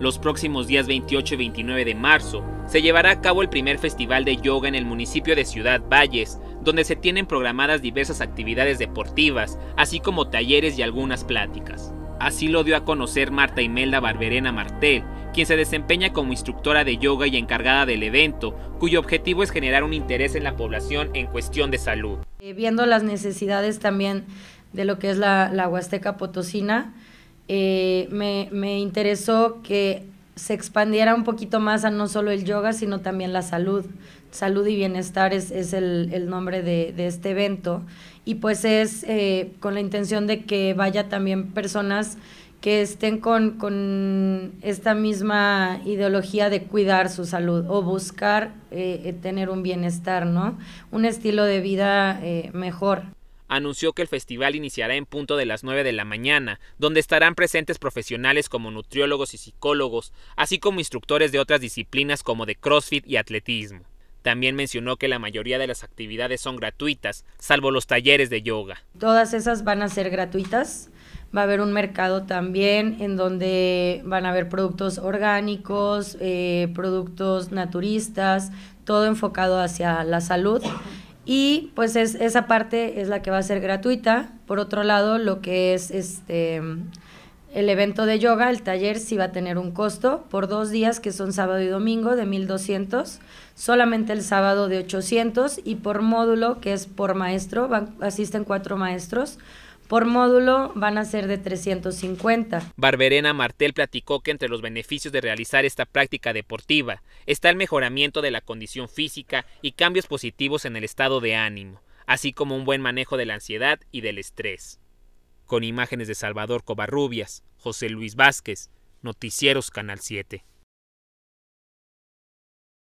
Los próximos días 28 y 29 de marzo se llevará a cabo el primer festival de yoga en el municipio de Ciudad Valles, donde se tienen programadas diversas actividades deportivas, así como talleres y algunas pláticas. Así lo dio a conocer Marta Imelda Barberena Martel, quien se desempeña como instructora de yoga y encargada del evento, cuyo objetivo es generar un interés en la población en cuestión de salud. Eh, viendo las necesidades también de lo que es la, la Huasteca Potosina, eh, me, me interesó que se expandiera un poquito más a no solo el yoga, sino también la salud. Salud y bienestar es, el, nombre de, este evento. Y pues es eh, con la intención de que vaya también personas que estén con, con esta misma ideología de cuidar su salud o buscar eh, tener un bienestar, ¿no? Un estilo de vida mejor anunció que el festival iniciará en punto de las 9 de la mañana, donde estarán presentes profesionales como nutriólogos y psicólogos, así como instructores de otras disciplinas como de CrossFit y atletismo. También mencionó que la mayoría de las actividades son gratuitas, salvo los talleres de yoga. Todas esas van a ser gratuitas. Va a haber un mercado también en donde van a haber productos orgánicos, eh, productos naturistas, todo enfocado hacia la salud. Y pues es, esa parte es la que va a ser gratuita. Por otro lado, lo que es este el evento de yoga, el taller sí va a tener un costo por dos días que son sábado y domingo de 1200, solamente el sábado de 800 y por módulo que es por maestro, asisten cuatro maestros por módulo van a ser de 350. Barberena Martel platicó que entre los beneficios de realizar esta práctica deportiva está el mejoramiento de la condición física y cambios positivos en el estado de ánimo, así como un buen manejo de la ansiedad y del estrés. Con imágenes de Salvador Covarrubias, José Luis Vázquez, Noticieros Canal 7.